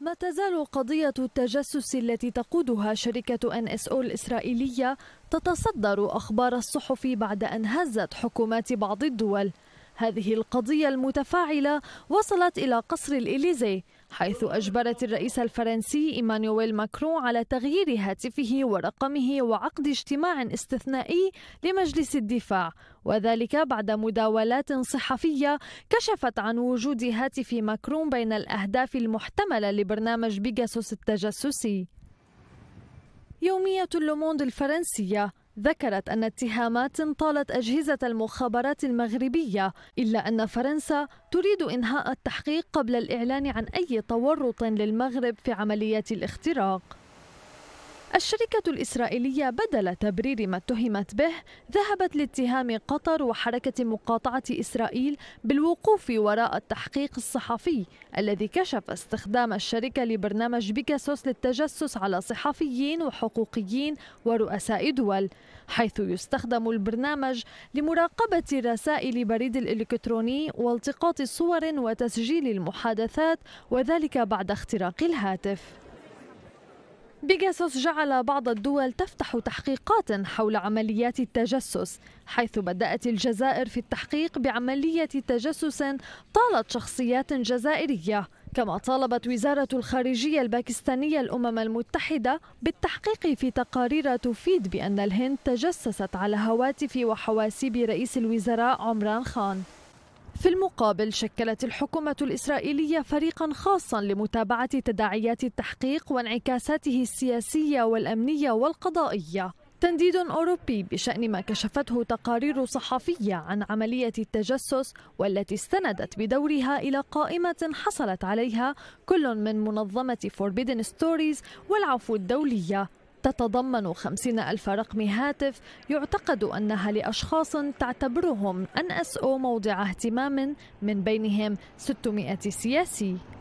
ما تزال قضية التجسس التي تقودها شركة ان اس او الاسرائيلية تتصدر اخبار الصحف بعد ان هزت حكومات بعض الدول. هذه القضية المتفاعلة وصلت الى قصر الاليزي حيث أجبرت الرئيس الفرنسي إيمانويل ماكرون على تغيير هاتفه ورقمه وعقد اجتماع استثنائي لمجلس الدفاع وذلك بعد مداولات صحفية كشفت عن وجود هاتف ماكرون بين الأهداف المحتملة لبرنامج بيجاسوس التجسسي يومية لوموند الفرنسية ذكرت أن اتهامات طالت أجهزة المخابرات المغربية إلا أن فرنسا تريد إنهاء التحقيق قبل الإعلان عن أي تورط للمغرب في عملية الاختراق الشركة الإسرائيلية بدل تبرير ما اتهمت به ذهبت لاتهام قطر وحركة مقاطعة إسرائيل بالوقوف وراء التحقيق الصحفي الذي كشف استخدام الشركة لبرنامج بيكاسوس للتجسس على صحفيين وحقوقيين ورؤساء دول حيث يستخدم البرنامج لمراقبة رسائل بريد الإلكتروني والتقاط صور وتسجيل المحادثات وذلك بعد اختراق الهاتف بيجاسوس جعل بعض الدول تفتح تحقيقات حول عمليات التجسس حيث بدأت الجزائر في التحقيق بعملية تجسس طالت شخصيات جزائرية كما طالبت وزارة الخارجية الباكستانية الأمم المتحدة بالتحقيق في تقارير تفيد بأن الهند تجسست على هواتف وحواسيب رئيس الوزراء عمران خان في المقابل شكلت الحكومة الإسرائيلية فريقا خاصا لمتابعة تداعيات التحقيق وانعكاساته السياسية والأمنية والقضائية تنديد أوروبي بشأن ما كشفته تقارير صحفية عن عملية التجسس والتي استندت بدورها إلى قائمة حصلت عليها كل من منظمة فوربيدن ستوريز والعفو الدولية تتضمن خمسين ألف رقم هاتف يعتقد أنها لأشخاص تعتبرهم أنأسوا موضع اهتمام من بينهم 600 سياسي